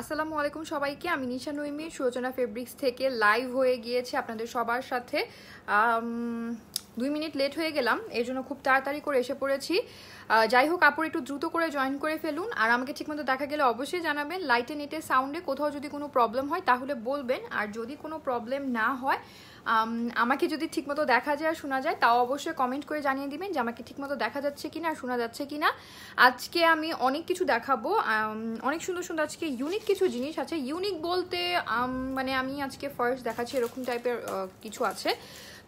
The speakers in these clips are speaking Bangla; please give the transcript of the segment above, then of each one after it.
আসসালামু আলাইকুম সবাইকে আমি নিশা নৈমি সুচনা ফেব্রিক্স থেকে লাইভ হয়ে গিয়েছি আপনাদের সবার সাথে দুই মিনিট লেট হয়ে গেলাম এর জন্য খুব তাড়াতাড়ি করে এসে পড়েছি যাই হোক আপুর একটু দ্রুত করে জয়েন করে ফেলুন আর আমাকে ঠিকমতো দেখা গেলে অবশ্যই জানাবেন লাইটে নেটে সাউন্ডে কোথাও যদি কোনো প্রবলেম হয় তাহলে বলবেন আর যদি কোনো প্রবলেম না হয় আমাকে যদি ঠিকমতো দেখা যায় আর শোনা যায় তাও অবশ্যই কমেন্ট করে জানিয়ে দিবেন যে আমাকে ঠিকমতো দেখা যাচ্ছে কি না শোনা যাচ্ছে কি না আজকে আমি অনেক কিছু দেখাবো অনেক সুন্দর সুন্দর আজকে ইউনিক কিছু জিনিস আছে ইউনিক বলতে মানে আমি আজকে ফার্স্ট দেখাচ্ছি এরকম টাইপের কিছু আছে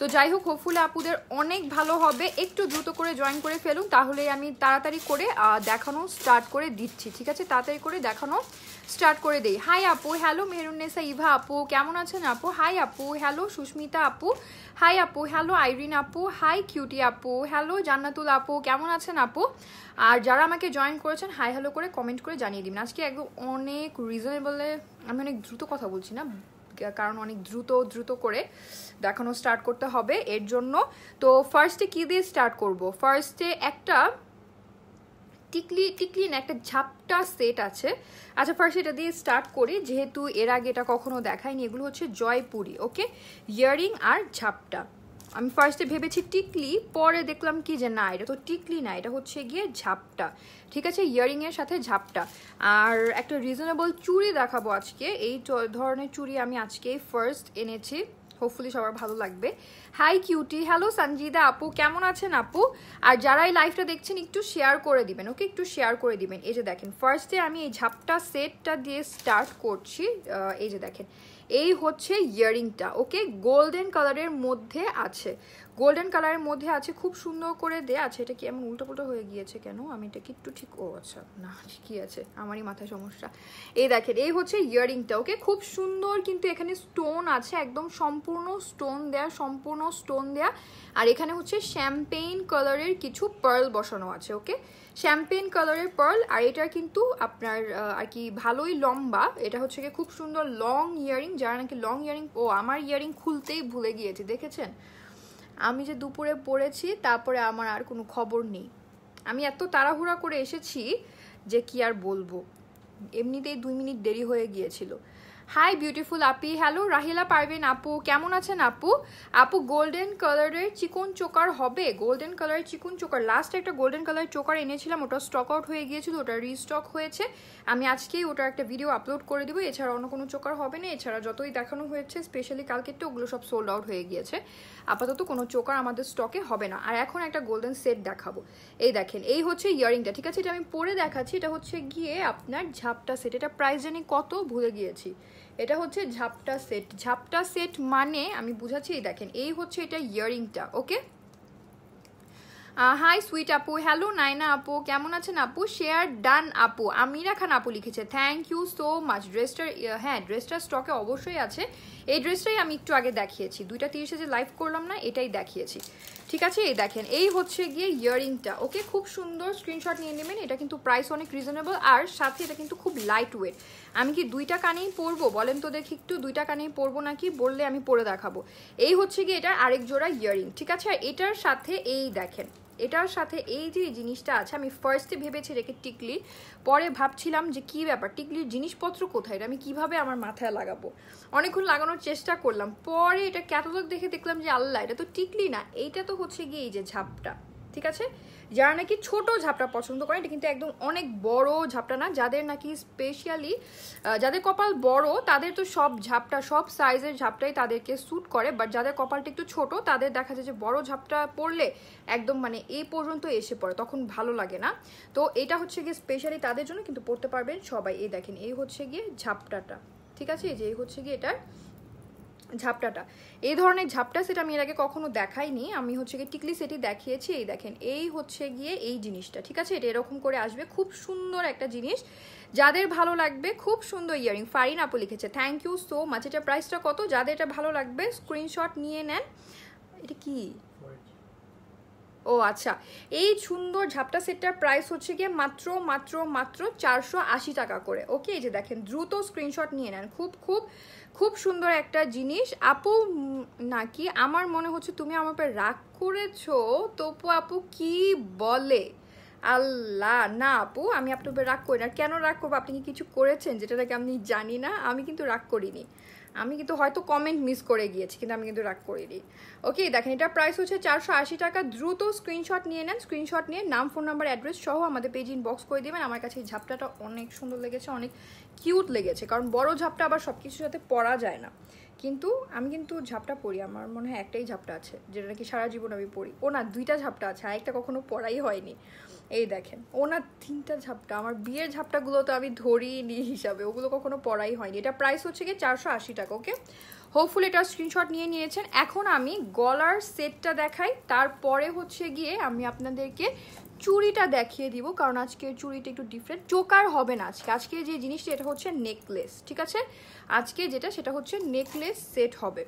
তো যাই হোক হোপফুলি আপুদের অনেক ভালো হবে একটু দ্রুত করে জয়েন করে ফেলুন তাহলে আমি তাড়াতাড়ি করে দেখানো স্টার্ট করে দিচ্ছি ঠিক আছে তাড়াতাড়ি করে দেখানো স্টার্ট করে দেই হাই আপু হ্যালো মেহরুন্নেসা ইভা আপু কেমন আছেন আপু হাই আপু হ্যালো সুস্মিতা আপু হাই আপু হ্যালো আইরিন আপু হাই কিউটি আপু হ্যালো জান্নাতুল আপু কেমন আছেন আপু আর যারা আমাকে জয়েন করেছেন হাই হ্যালো করে কমেন্ট করে জানিয়ে দিন আজকে একদম অনেক রিজনেবলে আমি অনেক দ্রুত কথা বলছি না কারণ অনেক দ্রুত দ্রুত করে দেখানো স্টার্ট করতে হবে এর জন্য তো ফার্স্টে কী দিয়ে স্টার্ট করব ফার্স্টে একটা টিকলি টিকলি না একটা ঝাপটা সেট আছে আচ্ছা ফার্স্ট এটা দিয়ে স্টার্ট করি যেহেতু এর আগে এটা কখনো দেখায়নি এগুলো হচ্ছে জয়পুরি ওকে ইয়ারিং আর ঝাপটা আমি ফার্স্টে ভেবেছি টিকলি পরে দেখলাম কি যে না এটা তো টিকলি না এটা হচ্ছে গিয়ে ঝাপটা ঠিক আছে ইয়ারিংয়ের সাথে ঝাপটা আর একটা রিজনেবল চুড়ি দেখাবো আজকে এই ধরনের চুড়ি আমি আজকে ফার্স্ট এনেছি হোপফুলি সবার ভালো লাগবে হাই কিউটি হ্যালো সঞ্জিদা আপু কেমন আছেন আপু আর যারা এই লাইফটা দেখছেন একটু শেয়ার করে দিবেন ওকে একটু শেয়ার করে দিবেন এই যে দেখেন ফার্স্টে আমি এই ঝাপটা সেটটা দিয়ে স্টার্ট করছি এই যে দেখেন এই হচ্ছে ইয়ারিংটা ওকে গোল্ডেন কালারের মধ্যে আছে গোল্ডেন কালারের মধ্যে আছে খুব সুন্দর করে দেয়া আছে এটা কি এমন উল্টোপুল্টো হয়ে গিয়েছে কেন আমি এটা কি একটু ঠিক ও আচ্ছা না ঠিকই আছে আমারই মাথায় সমস্যা এই দেখেন এই হচ্ছে ইয়ারিংটা ওকে খুব সুন্দর কিন্তু এখানে স্টোন আছে একদম সম্পূর্ণ স্টোন দেয়া সম্পূর্ণ স্টোন দেয়া আর এখানে হচ্ছে শ্যাম্পেইন কালারের কিছু পার্ল বসানো আছে ওকে শ্যাম্পেইন কালারের পার্ল আর এটা কিন্তু আপনার আর কি ভালোই লম্বা এটা হচ্ছে কি খুব সুন্দর লং ইয়ারিং যারা নাকি লং ইয়ারিং ও আমার ইয়ারিং খুলতেই ভুলে গিয়েছে দেখেছেন আমি যে দুপুরে পড়েছি তারপরে আমার আর কোনো খবর নেই আমি এত তাড়াহুড়া করে এসেছি যে কি আর বলবো এমনিতেই দুই মিনিট দেরি হয়ে গিয়েছিল হাই বিউটিফুল আপি হ্যালো রাহিলা পারবেন আপু কেমন আছেন আপু আপু গোল্ডেন কালারের চিকন চোকার হবে গোল্ডেন কালারের চিকন চোকার লাস্ট একটা গোল্ডেন কালারের চোকার এনেছিলাম ওটা স্টক আউট হয়ে গিয়েছিল ওটা রিস্টক হয়েছে আমি আজকেই ওটার একটা ভিডিও আপলোড করে দেবো এছাড়া অন্য কোনো চোকার হবে না এছাড়া যতই দেখানো হয়েছে স্পেশালি একটু ওগুলো সব সোল্ড আউট হয়ে গিয়েছে আপাতত কোনো চোকার আমাদের স্টকে হবে না আর এখন একটা গোল্ডেন সেট দেখাবো এই দেখেন এই হচ্ছে ইয়ারিংটা ঠিক আছে এটা আমি পরে দেখাচ্ছি এটা হচ্ছে গিয়ে আপনার ঝাপটা সেট এটা প্রাইস জানি কত ভুলে গিয়েছি এটা হচ্ছে ঝাপটা সেট ঝাপটা সেট মানে আমি বুঝাচ্ছি দেখেন এই হচ্ছে এটা ইয়ারিংটা ওকে হাই সুইট আপু হ্যালো নাইনা আপু কেমন আছেন আপু শেয়ার ডান আপু আমিরা খান আপু লিখেছে থ্যাংক ইউ সো মাচ ড্রেসটার হ্যাঁ ড্রেসটার স্টকে অবশ্যই আছে এই ড্রেসটাই আমি একটু আগে দেখিয়েছি দুইটা তিরিশে যে লাইভ করলাম না এটাই দেখিয়েছি ঠিক আছে এই দেখেন এই হচ্ছে গিয়ে ইয়ারিংটা ওকে খুব সুন্দর স্ক্রিনশট নিয়ে নেবেন এটা কিন্তু প্রাইস অনেক রিজনেবল আর সাথে এটা কিন্তু খুব লাইট ওয়েট আমি কি দুইটা কানেই পরবো বলেন তো দেখি একটু দুইটা কানেই পরবো নাকি বললে আমি পরে দেখাবো এই হচ্ছে কি এটার আরেক জোড়া ইয়ারিং ঠিক আছে আর এটার সাথে এই দেখেন এটার সাথে এই যে জিনিসটা আছে আমি ফার্স্টে ভেবেছি রেখে টিকলি পরে ভাবছিলাম যে কি ব্যাপার টিকলির জিনিসপত্র কোথায় এটা আমি কিভাবে আমার মাথায় লাগাবো অনেকক্ষণ লাগানোর চেষ্টা করলাম পরে এটা ক্যাটালগ দেখে দেখলাম যে আল্লাহ এটা তো টিকলি না এইটা তো হচ্ছে গিয়ে এই যে ঝাপটা ঠিক আছে যারা নাকি ছোট ঝাপটা পছন্দ করে এটা কিন্তু একদম অনেক বড় ঝাপটা না যাদের নাকি স্পেশালি যাদের কপাল বড় তাদের তো সব ঝাপটা সব সাইজের ঝাপটাই তাদেরকে স্যুট করে বাট যাদের কপালটা একটু ছোট তাদের দেখা যায় যে বড় ঝাপটা পড়লে একদম মানে এই পর্যন্ত এসে পড়ে তখন ভালো লাগে না তো এটা হচ্ছে গিয়ে স্পেশালি তাদের জন্য কিন্তু পড়তে পারবেন সবাই এই দেখেন এই হচ্ছে গিয়ে ঝাপটাটা ঠিক আছে এই যে এই হচ্ছে গিয়ে এটার ঝাপটাটা এই ধরনের ঝাপটা সেটা আমি এর আগে কখনো দেখাইনি আমি হচ্ছে গিয়ে টিকলি সেটি দেখিয়েছি এই দেখেন এই হচ্ছে গিয়ে এই জিনিসটা ঠিক আছে এটা এরকম করে আসবে খুব সুন্দর একটা জিনিস যাদের ভালো লাগবে খুব সুন্দর ইয়ারিং ফারিন আপু লিখেছে থ্যাংক ইউ সো মাচ এটা প্রাইসটা কত যাদের এটা ভালো লাগবে স্ক্রিনশট নিয়ে নেন এটা কি ও আচ্ছা এই সুন্দর ঝাপটা সেটটার প্রাইস হচ্ছে গিয়ে মাত্র মাত্র মাত্র চারশো টাকা করে ওকে এই যে দেখেন দ্রুত স্ক্রিনশট নিয়ে নেন খুব খুব খুব সুন্দর একটা জিনিস আপু নাকি আমার মনে হচ্ছে তুমি আমার উপর রাগ করেছো তপু আপু কি বলে আল্লাহ না আপু আমি আপনার উপর রাগ করি না কেন রাগ করবো আপনি কি কিছু করেছেন যেটা নাকি আমি জানি না আমি কিন্তু রাগ করিনি আমি কিন্তু হয়তো কমেন্ট মিস করে গিয়েছি কিন্তু আমি কিন্তু রাগ করে দিই ওকে দেখেন এটা প্রাইস হচ্ছে চারশো আশি টাকা দ্রুত স্ক্রিনশট নিয়ে নেন স্ক্রিনশট নিয়ে নাম ফোন নাম্বার অ্যাড্রেস সহ আমাদের পেজ ইনবক্স করে দেবেন আমার কাছে এই ঝাপটাটা অনেক সুন্দর লেগেছে অনেক কিউট লেগেছে কারণ বড় ঝাপটা আবার সব কিছুর সাথে পরা যায় না কিন্তু আমি কিন্তু ঝাপটা পড়ি আমার মনে হয় একটাই ঝাপটা আছে যেটা নাকি সারা জীবন আমি পড়ি ও না দুইটা ঝাপটা আছে আরেকটা কখনো পড়াই হয়নি এই দেখেন ওনার তিনটা ঝাপটা আমার বিয়ের ঝাপটাগুলো তো আমি নি হিসাবে ওগুলো কখনো পড়াই হয়নি এটা প্রাইস হচ্ছে গিয়ে চারশো আশি টাকা ওকে হোপফুল এটা স্ক্রিনশট নিয়ে নিয়েছেন এখন আমি গলার সেটটা দেখাই তারপরে হচ্ছে গিয়ে আমি আপনাদেরকে চুড়িটা দেখিয়ে দিব কারণ আজকে চুড়িটা একটু ডিফারেন্ট চোকার হবে না আজকে আজকে যে জিনিসটা এটা হচ্ছে নেকলেস ঠিক আছে আজকে যেটা সেটা হচ্ছে নেকলেস সেট হবে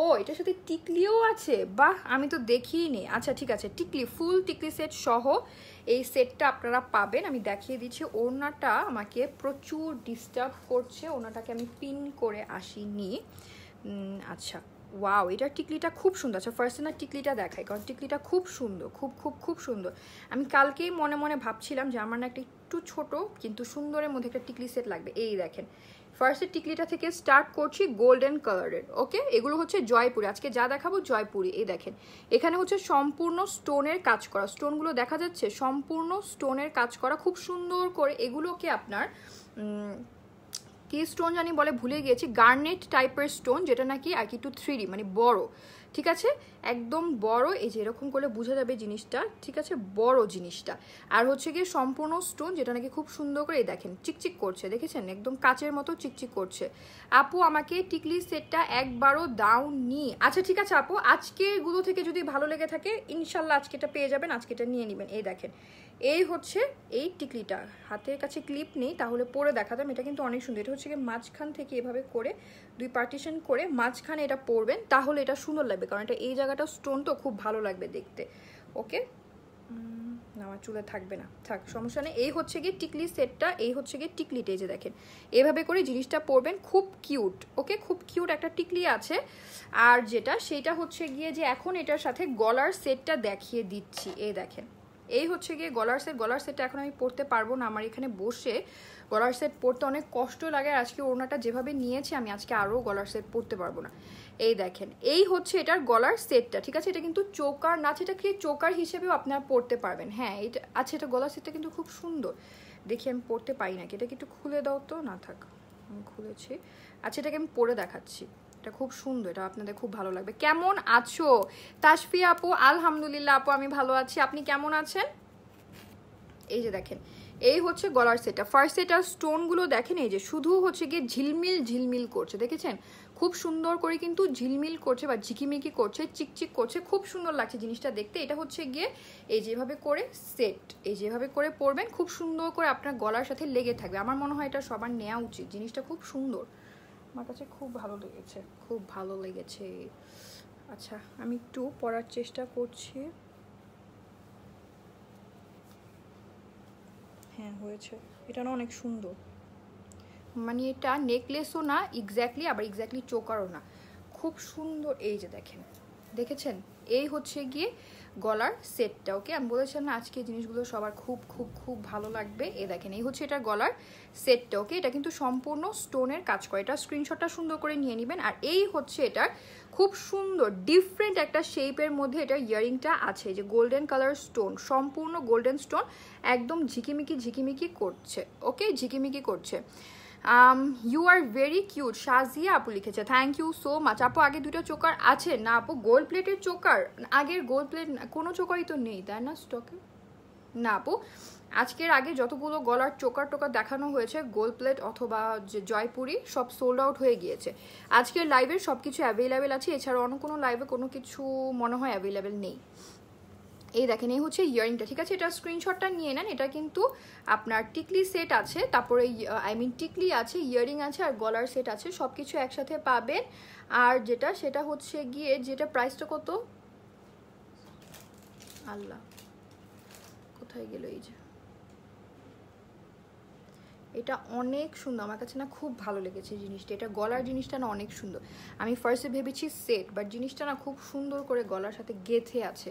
ও এটার সাথে টিকলিও আছে বাহ আমি তো দেখিনি আচ্ছা ঠিক আছে টিকলি ফুল টিকলি সেট সহ এই সেটটা আপনারা পাবেন আমি দেখিয়ে দিচ্ছি ওনাটা আমাকে প্রচুর ডিস্টার্ব করছে ওনাটাকে আমি পিন করে আসিনি আচ্ছা ওয়াও এটা টিকলিটা খুব সুন্দর আচ্ছা ফার্স্ট না টিকলিটা দেখাই কারণ টিকলিটা খুব সুন্দর খুব খুব খুব সুন্দর আমি কালকেই মনে মনে ভাবছিলাম যে আমার না একটা একটু ছোট কিন্তু সুন্দরের মধ্যে একটা টিকলি সেট লাগবে এই দেখেন ফার্স্টের টিকলিটা থেকে স্টার্ট করছি গোল্ডেন কালারের ওকে এগুলো হচ্ছে জয়পুরি আজকে যা দেখাবো জয়পুরি এই দেখেন এখানে হচ্ছে সম্পূর্ণ স্টোনের কাজ করা স্টোনগুলো দেখা যাচ্ছে সম্পূর্ণ স্টোনের কাজ করা খুব সুন্দর করে এগুলোকে আপনার কি স্টোন জানি বলে ভুলে গিয়েছি গার্নেট টাইপের স্টোন যেটা নাকি আর কি একটু থ্রিডি মানে বড় ঠিক আছে একদম বড় এই যে এরকম করলে বোঝা যাবে জিনিসটা ঠিক আছে বড় জিনিসটা আর হচ্ছে গিয়ে সম্পূর্ণ স্টোন যেটা নাকি খুব সুন্দর করে দেখেন চিকচিক করছে দেখেছেন একদম কাচের মতো চিকচিক করছে আপু আমাকে টিকলি সেটটা একবারও দাও নি আচ্ছা ঠিক আছে আপু গুলো থেকে যদি ভালো লেগে থাকে ইনশাল্লাহ আজকে এটা পেয়ে যাবেন আজকেটা নিয়ে নেবেন এই দেখেন এই হচ্ছে এই টিকলিটা হাতের কাছে ক্লিপ নেই তাহলে পরে দেখাতাম এটা কিন্তু অনেক সুন্দর এটা হচ্ছে গিয়ে মাঝখান থেকে এভাবে করে দুই পার্টিশন করে মাঝখানে এটা পরবেন তাহলে এটা সুন্দর লাগবে কারণ এটা এই জায়গাটা স্টোন তো খুব ভালো লাগবে দেখতে ওকে আমার চুলে থাকবে না থাক সমস্যা নেই এই হচ্ছে গিয়ে টিকলি সেটটা এই হচ্ছে গিয়ে টিকলিটা এই যে দেখেন এভাবে করে জিনিসটা পরবেন খুব কিউট ওকে খুব কিউট একটা টিকলি আছে আর যেটা সেটা হচ্ছে গিয়ে যে এখন এটার সাথে গলার সেটটা দেখিয়ে দিচ্ছি এই দেখেন এই হচ্ছে গিয়ে গলার সেট গলার সেটটা এখন আমি পরতে পারবো না আমার এখানে বসে গলার সেট পরতে অনেক কষ্ট লাগে আর আজকে ওড়নাটা যেভাবে নিয়েছি আমি আজকে আরও গলার সেট পরতে পারবো না এই দেখেন এই হচ্ছে এটার গলার সেটটা ঠিক আছে এটা কিন্তু চোকার না এটা কি চোকার হিসেবেও আপনারা পরতে পারবেন হ্যাঁ এটা আচ্ছা এটা গলার সেটটা কিন্তু খুব সুন্দর দেখি আমি পরতে পারি নাকি এটাকে একটু খুলে দাও তো না থাক আমি খুলেছি আচ্ছা এটাকে আমি পরে দেখাচ্ছি এটা খুব সুন্দর এটা আপনাদের খুব ভালো লাগবে কেমন আছো তাসফি আপু আলহামদুলিল্লাহ আপু আমি ভালো আছি আপনি কেমন আছেন এই যে দেখেন এই হচ্ছে গলার সেটটা ফার্স্ট সেটার স্টোনগুলো দেখেন এই যে শুধু হচ্ছে গিয়ে ঝিলমিল ঝিলমিল করছে দেখেছেন খুব সুন্দর করে কিন্তু ঝিলমিল করছে বা ঝিকিমিকি করছে চিকচিক করছে খুব সুন্দর লাগছে জিনিসটা দেখতে এটা হচ্ছে গিয়ে এই যেভাবে করে সেট এই যেভাবে করে পরবেন খুব সুন্দর করে আপনার গলার সাথে লেগে থাকবে আমার মনে হয় এটা সবার নেওয়া উচিত জিনিসটা খুব সুন্দর আমার কাছে খুব ভালো লেগেছে খুব ভালো লেগেছে আচ্ছা আমি একটু পড়ার চেষ্টা করছি হ্যাঁ হয়েছে এটা না অনেক সুন্দর মানে এটা নেকলেসও না এক্স্যাক্টলি আবার এক্স্যাক্টলি চোকারও না খুব সুন্দর এই যে দেখেন দেখেছেন এই হচ্ছে গিয়ে গলার সেটটা ওকে আমি বলেছিলাম না আজকে জিনিসগুলো সবার খুব খুব খুব ভালো লাগবে এ দেখেন এই হচ্ছে এটা গলার সেটটা ওকে এটা কিন্তু সম্পূর্ণ স্টোনের কাজ করে এটা স্ক্রিনশটটা সুন্দর করে নিয়ে নেবেন আর এই হচ্ছে এটার খুব সুন্দর ডিফারেন্ট একটা শেপের মধ্যে এটা ইয়ারিংটা আছে যে গোল্ডেন কালার স্টোন সম্পূর্ণ গোল্ডেন স্টোন একদম ঝিকিমিকি ঝিকিমিকি করছে ওকে ঝিকিমিকি করছে you are very cute Shazia আপু লিখেছে থ্যাংক ইউ সো মাচ আপু আগে দুটো চোকার আছে না আপু গোল্ড প্লেটের চোকার আগের গোল্ড প্লেট কোনো চোকারই তো নেই তাই না স্টকে না আপু আজকের আগে যতগুলো গলার চোকার টোকার দেখানো হয়েছে গোল প্লেট অথবা যে জয়পুরি সব সোল্ড আউট হয়ে গিয়েছে আজকের লাইভের সব কিছু অ্যাভেলেবেল আছে এছাড়া অন্য কোনো লাইভে কোনো কিছু মনে হয় অ্যাভেলেবেল নেই এই দেখেন এই হচ্ছে ইয়ারিংটা ঠিক আছে এটা স্ক্রিনশটটা নিয়ে নেন এটা কিন্তু আপনার টিকলি সেট আছে তারপরে আই মিন টিকলি আছে ইয়ারিং আছে আর গলার সেট আছে সব কিছু একসাথে পাবেন আর যেটা সেটা হচ্ছে গিয়ে যেটা প্রাইসটা কত আল্লাহ কোথায় গেল এই যে এটা অনেক সুন্দর আমার কাছে না খুব ভালো লেগেছে জিনিসটা এটা গলার জিনিসটা না অনেক সুন্দর আমি ফার্স্টে ভেবেছি সেট বাট জিনিসটা না খুব সুন্দর করে গলার সাথে গেথে আছে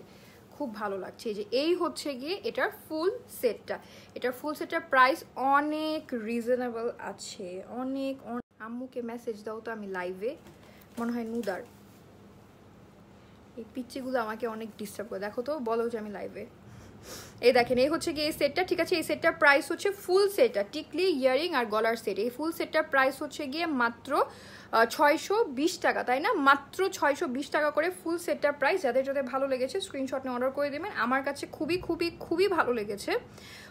খুব ভালো লাগছে যে এই হচ্ছে গিয়ে এটার ফুল সেটটা এটার ফুল সেটটার প্রাইস অনেক রিজনেবল আছে অনেক আম্মুকে মেসেজ দাও তো আমি লাইভে মনে হয় নুদার এই পিচ্ছিগুলো আমাকে অনেক ডিস্টার্ব করে দেখো তো বলো যে আমি লাইভে এই দেখেন এই হচ্ছে গিয়ে এই সেটটা ঠিক আছে এই সেটটার প্রাইস হচ্ছে ফুল সেটটা টিকলি ইয়ারিং আর গলার সেট এই ফুল সেটটার প্রাইস হচ্ছে গিয়ে মাত্র ছয়শো টাকা তাই না মাত্র ছয়শো টাকা করে ফুল সেটটার প্রাইস যাদের যাদের ভালো লেগেছে স্ক্রিনশট নিয়ে অর্ডার করে দেবেন আমার কাছে খুবই খুবই খুবই ভালো লেগেছে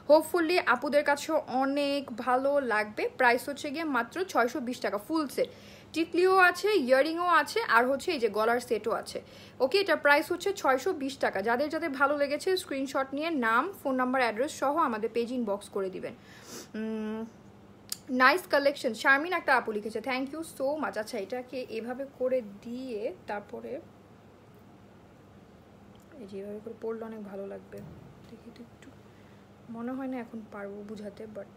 হোপফুলি আপুদের কাছেও অনেক ভালো লাগবে প্রাইস হচ্ছে গিয়ে মাত্র ছয়শো টাকা ফুল সেট টিকলিও আছে ইয়ারিংও আছে আর হচ্ছে এই যে গলার সেটও আছে ওকে এটা প্রাইস হচ্ছে ছয়শো টাকা যাদের যাদের ভালো লেগেছে স্ক্রিনশট নিয়ে নাম ফোন নাম্বার অ্যাড্রেস সহ আমাদের পেজ ইনবক্স করে দিবেন নাইস কালেকশন শারমিন একটা আপু লিখেছে থ্যাংক ইউ সো মাচ আচ্ছা এটাকে এভাবে করে দিয়ে তারপরে এই যে এভাবে করে পড়লে অনেক ভালো লাগবে দেখি একটু মনে হয় না এখন পারবো বুঝাতে বাট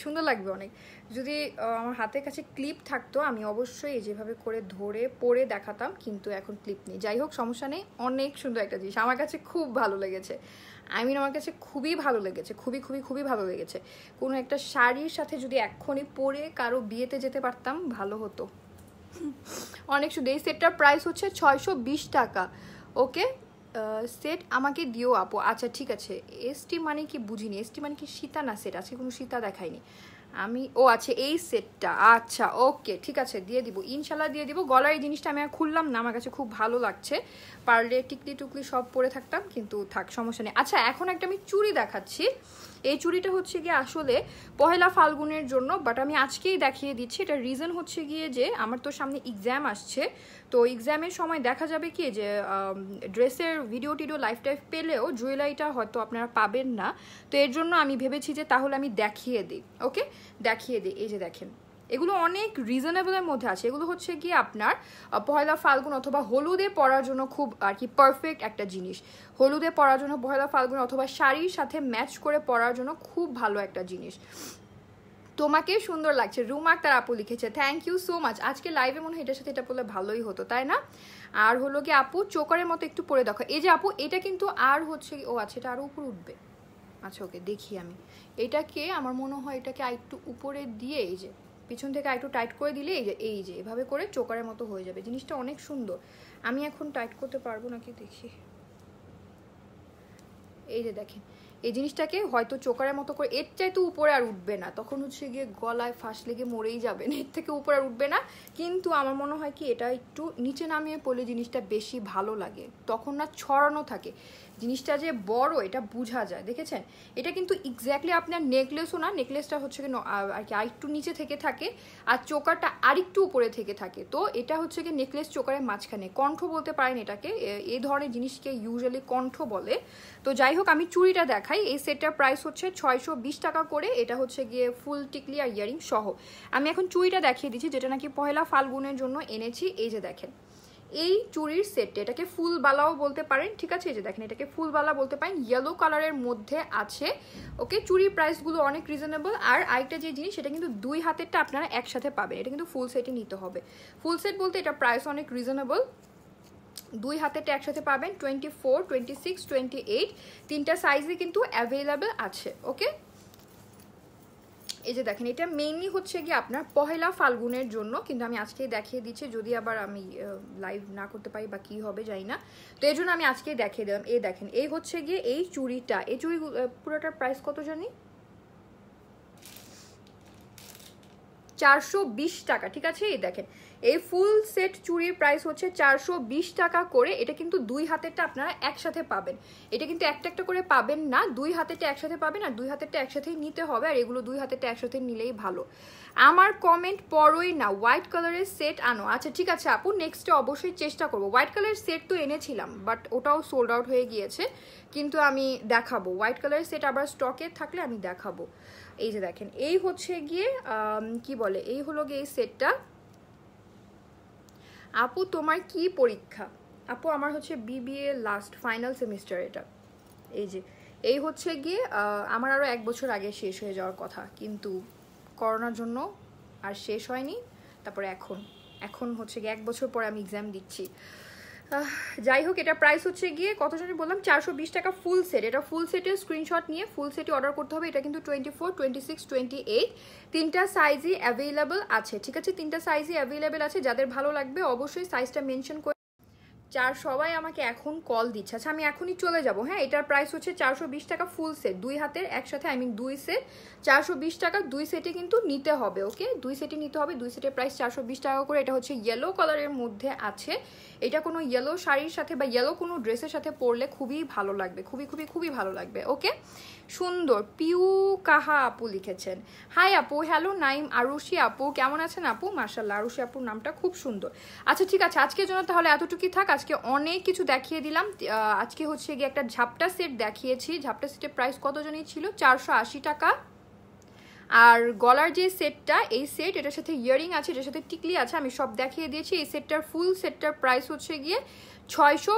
সুন্দর লাগবে অনেক যদি আমার হাতের কাছে ক্লিপ থাকতো আমি অবশ্যই যেভাবে করে ধরে পরে দেখাতাম কিন্তু এখন ক্লিপ নেই যাই হোক সমস্যা নেই অনেক সুন্দর একটা জিনিস আমার কাছে খুব ভালো লেগেছে আই মিন আমার কাছে খুবই ভালো লেগেছে খুবই খুবই খুবই ভালো লেগেছে কোনো একটা শাড়ির সাথে যদি এক্ষুনি পরে কারো বিয়েতে যেতে পারতাম ভালো হতো অনেক সুন্দর এই সেটটার প্রাইস হচ্ছে ছয়শো টাকা ওকে সেট আমাকে দিও আপু আচ্ছা ঠিক আছে এসটি মানে কি বুঝিনি এসটি মানে কি সীতা না সেট আজকে কোনো সীতা দেখায়নি আমি ও আছে আচ্ছা, এই সেটটা আচ্ছা ওকে ঠিক আছে দিয়ে দিব ইনশাল্লাহ দিয়ে দিব গলার এই জিনিসটা আমি আর খুললাম না আমার কাছে খুব ভালো লাগছে পারলে টিকলি টুকলি সব পরে থাকতাম কিন্তু থাক সমস্যা নেই আচ্ছা এখন একটা আমি চুড়ি দেখাচ্ছি এই চুড়িটা হচ্ছে গিয়ে আসলে পহেলা ফাল্গুনের জন্য বাট আমি আজকেই দেখিয়ে দিচ্ছি এটা রিজন হচ্ছে গিয়ে যে আমার তো সামনে এক্সাম আসছে তো এক্সামের সময় দেখা যাবে কি যে ড্রেসের ভিডিও টিডিও লাইফ টাইফ পেলেও জুয়েলারিটা হয়তো আপনারা পাবেন না তো এর জন্য আমি ভেবেছি যে তাহলে আমি দেখিয়ে দিই ওকে দেখিয়ে দিই এই যে দেখেন এগুলো অনেক রিজনেবলের মধ্যে আছে এগুলো হচ্ছে কি আপনার পয়লা ফাল্গুন অথবা হলুদে পরার জন্য খুব আর কি পারফেক্ট একটা জিনিস হলুদে পরার জন্য পয়লা ফাল্গুন অথবা শাড়ির সাথে ম্যাচ করে পরার জন্য খুব ভালো একটা জিনিস তোমাকে সুন্দর লাগছে রুমাক তার আপু লিখেছে থ্যাংক ইউ সো মাচ আজকে লাইভে মনে হয় এটার সাথে এটা পড়লে ভালোই হতো তাই না আর হলো কি আপু চোকারের মতো একটু পরে দেখো এই যে আপু এটা কিন্তু আর হচ্ছে ও আছে আচ্ছা, এটা আরও উপরে উঠবে আচ্ছা ওকে দেখি আমি এটাকে আমার মনে হয় এটাকে একটু উপরে দিয়ে এই যে পিছন থেকে একটু টাইট করে দিলে এই যে এই যে এভাবে করে চোকারের মতো হয়ে যাবে জিনিসটা অনেক সুন্দর আমি এখন টাইট করতে পারবো নাকি দেখি এই যে দেখেন এই জিনিসটাকে হয়তো চোকারের মতো করে এর চাইতো উপরে আর উঠবে না তখন হচ্ছে গিয়ে গলায় ফাঁস লেগে মরেই যাবেন এর থেকে উপরে আর উঠবে না কিন্তু আমার মনে হয় কি এটা একটু নিচে নামিয়ে পড়লে জিনিসটা বেশি ভালো লাগে তখন না ছড়ানো থাকে জিনিসটা যে বড় এটা বোঝা যায় দেখেছেন এটা কিন্তু এক্স্যাক্টলি আপনার নেকলেসও না নেকলেসটা হচ্ছে কি আর কি আরেকটু নিচে থেকে থাকে আর চোকারটা আরেকটু উপরে থেকে থাকে তো এটা হচ্ছে কি নেকলেস চোকারের মাঝখানে কণ্ঠ বলতে পারেন এটাকে এই ধরনের জিনিসকে ইউজুয়ালি কণ্ঠ বলে তো যাই হোক আমি চুড়িটা দেখাই এই সেটটার প্রাইস হচ্ছে ছয়শো টাকা করে এটা হচ্ছে গিয়ে ফুল টিকলি আর ইয়ারিং সহ আমি এখন চুড়িটা দেখিয়ে দিচ্ছি যেটা নাকি পহেলা ফাল্গুনের জন্য এনেছি এই যে দেখেন এই চুরির সেটটা এটাকে ফুল বালাও বলতে পারেন ঠিক আছে যে দেখেন এটাকে ফুল বালা বলতে পারেন ইয়েলো কালারের মধ্যে আছে ওকে চুরির প্রাইসগুলো অনেক রিজনেবল আর আরেকটা যে জিনিস সেটা কিন্তু দুই হাতেরটা আপনারা একসাথে পাবেন এটা কিন্তু ফুল সেটই নিতে হবে ফুল সেট বলতে এটা প্রাইস অনেক রিজনেবল দুই হাতেরটা একসাথে পাবেন twenty four twenty six twenty eight তিনটা সাইজই কিন্তু অ্যাভেলেবেল আছে ওকে এই যে দেখেন এটা মেইনলি হচ্ছে গিয়ে আপনার পহেলা ফাল্গুনের জন্য কিন্তু আমি আজকেই দেখিয়ে দিচ্ছি যদি আবার আমি লাইভ না করতে পারি বা কী হবে যাই না তো এই জন্য আমি আজকেই দেখিয়ে দিলাম এই দেখেন এই হচ্ছে গিয়ে এই চুড়িটা এই চুড়ি পুরোটার প্রাইস কত জানি চারশো টাকা ঠিক আছে এই দেখেন এই ফুল সেট চুড়ির প্রাইস হচ্ছে চারশো টাকা করে এটা কিন্তু দুই হাতেরটা আপনারা একসাথে পাবেন এটা কিন্তু একটা একটা করে পাবেন না দুই হাতেরটা একসাথে পাবেন আর দুই হাতেরটা একসাথেই নিতে হবে আর এগুলো দুই হাতেরটা একসাথে নিলেই ভালো আমার কমেন্ট পরই না হোয়াইট কালারের সেট আনো আচ্ছা ঠিক আছে আপু নেক্সটে অবশ্যই চেষ্টা করবো হোয়াইট কালারের সেট তো এনেছিলাম বাট ওটাও সোল্ড আউট হয়ে গিয়েছে কিন্তু আমি দেখাবো হোয়াইট কালারের সেট আবার স্টকে থাকলে আমি দেখাবো এই যে দেখেন এই হচ্ছে গিয়ে কি বলে এই হলো গিয়ে এই সেটটা আপু তোমার কি পরীক্ষা আপু আমার হচ্ছে বিবিএ লাস্ট ফাইনাল সেমিস্টার এটা এই যে এই হচ্ছে গিয়ে আমার আরও এক বছর আগে শেষ হয়ে যাওয়ার কথা কিন্তু করোনার জন্য আর শেষ হয়নি তারপরে এখন এখন হচ্ছে গিয়ে এক বছর পর আমি এক্সাম দিচ্ছি যাই হোক এটা প্রাইস হচ্ছে গিয়ে কত জনের বললাম চারশো টাকা ফুল সেট এটা ফুল সেটের স্ক্রিনশট নিয়ে ফুল সেটই অর্ডার করতে হবে এটা কিন্তু twenty four twenty six twenty eight তিনটা সাইজই অ্যাভেলেবল আছে ঠিক আছে তিনটা সাইজই অ্যাভেলেবেল আছে যাদের ভালো লাগবে অবশ্যই সাইজটা মেনশন করে চার সবাই আমাকে এখন কল দিচ্ছে আচ্ছা আমি এখনই চলে যাব হ্যাঁ এটার প্রাইস হচ্ছে চারশো বিশ টাকা ফুল সেট দুই হাতের একসাথে আই মিন দুই সেট চারশো বিশ টাকা দুই সেটে কিন্তু নিতে হবে ওকে দুই সেটে নিতে হবে দুই সেটের প্রাইস চারশো বিশ টাকা করে এটা হচ্ছে ইয়েলো কালারের মধ্যে আছে এটা কোনো ইয়েলো শাড়ির সাথে বা ইয়েলো কোনো ড্রেসের সাথে পরলে খুবই ভালো লাগবে খুবই খুবই খুবই ভালো লাগবে ওকে সুন্দর পিউ কাহা আপু লিখেছেন হাই আপু হ্যালো নাইম আরুষি আপু কেমন আছেন আপু মার্শাল্লাহ আরুষি আপুর নামটা খুব সুন্দর আচ্ছা ঠিক আছে আজকের জন্য তাহলে এতটুকুই থাক আজকে অনেক কিছু দেখিয়ে দিলাম আজকে হচ্ছে গিয়ে একটা ঝাপটা সেট দেখিয়েছি ঝাপটা সেটের প্রাইস কতজনই ছিল চারশো টাকা আর গলার যে সেটটা এই সেট এটার সাথে ইয়ারিং আছে এটার সাথে টিকলি আছে আমি সব দেখিয়ে দিয়েছি এই সেটটার ফুল সেটটার প্রাইস হচ্ছে গিয়ে ছয়শো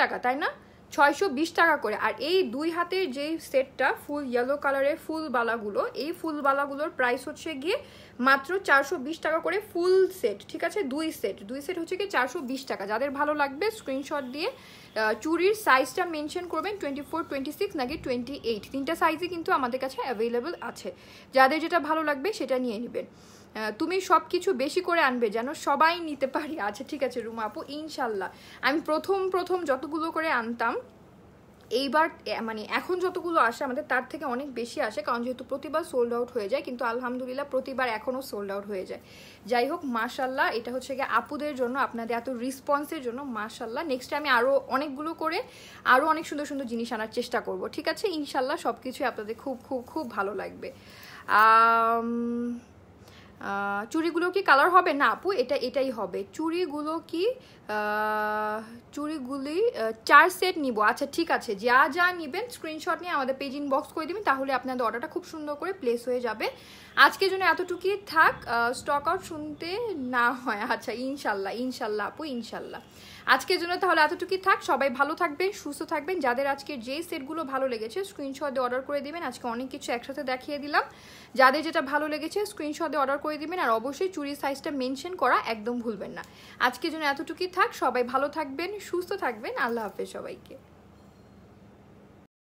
টাকা তাই না ছয়শো বিশ টাকা করে আর এই দুই হাতের যেই সেটটা ফুল ইয়েলো কালারের ফুলবালাগুলো এই ফুলবালাগুলোর প্রাইস হচ্ছে গিয়ে মাত্র চারশো বিশ টাকা করে ফুল সেট ঠিক আছে দুই সেট দুই সেট হচ্ছে গিয়ে চারশো বিশ টাকা যাদের ভালো লাগবে স্ক্রিনশট দিয়ে চুরির সাইজটা মেনশন করবেন টোয়েন্টি ফোর টোয়েন্টি সিক্স নাকি টোয়েন্টি এইট তিনটা সাইজই কিন্তু আমাদের কাছে অ্যাভেলেবেল আছে যাদের যেটা ভালো লাগবে সেটা নিয়ে নেবেন তুমি সব কিছু বেশি করে আনবে যেন সবাই নিতে পারি আচ্ছা ঠিক আছে রুমা আপু ইনশাল্লাহ আমি প্রথম প্রথম যতগুলো করে আনতাম এইবার মানে এখন যতগুলো আসে আমাদের তার থেকে অনেক বেশি আসে কারণ যেহেতু প্রতিবার সোল্ড আউট হয়ে যায় কিন্তু আলহামদুলিল্লাহ প্রতিবার এখনও সোল্ড আউট হয়ে যায় যাই হোক মাশাল্লাহ এটা হচ্ছে গিয়ে আপুদের জন্য আপনাদের এত রিসপন্সের জন্য মাশাল্লাহ নেক্সট আমি আরও অনেকগুলো করে আরও অনেক সুন্দর সুন্দর জিনিস আনার চেষ্টা করব ঠিক আছে ইনশাল্লাহ সব কিছুই আপনাদের খুব খুব খুব ভালো লাগবে চুড়িগুলো কি কালার হবে না আপু এটা এটাই হবে চুড়িগুলো কি চুড়িগুলি চার সেট নিব আচ্ছা ঠিক আছে যা যা নেবেন স্ক্রিনশট নিয়ে আমাদের পেজ ইনবক্স করে দেবেন তাহলে আপনাদের অর্ডারটা খুব সুন্দর করে প্লেস হয়ে যাবে আজকের জন্য এতটুকুই থাক স্টক আউট শুনতে না হয় আচ্ছা ইনশাল্লাহ ইনশাল্লাহ আপু ইনশাল্লাহ আজকের জন্য তাহলে এতটুকুই থাক সবাই ভালো থাকবেন সুস্থ থাকবেন যাদের আজকে যে সেটগুলো ভালো লেগেছে স্ক্রিনশটে দিয়ে অর্ডার করে দিবেন আজকে অনেক কিছু একসাথে দেখিয়ে দিলাম যাদের যেটা ভালো লেগেছে স্ক্রিনশটে দিয়ে অর্ডার করে দিবেন আর অবশ্যই চুরির সাইজটা মেনশন করা একদম ভুলবেন না আজকের জন্য এতটুকুই থাক সবাই ভালো থাকবেন সুস্থ থাকবেন আল্লাহ হাফেজ সবাইকে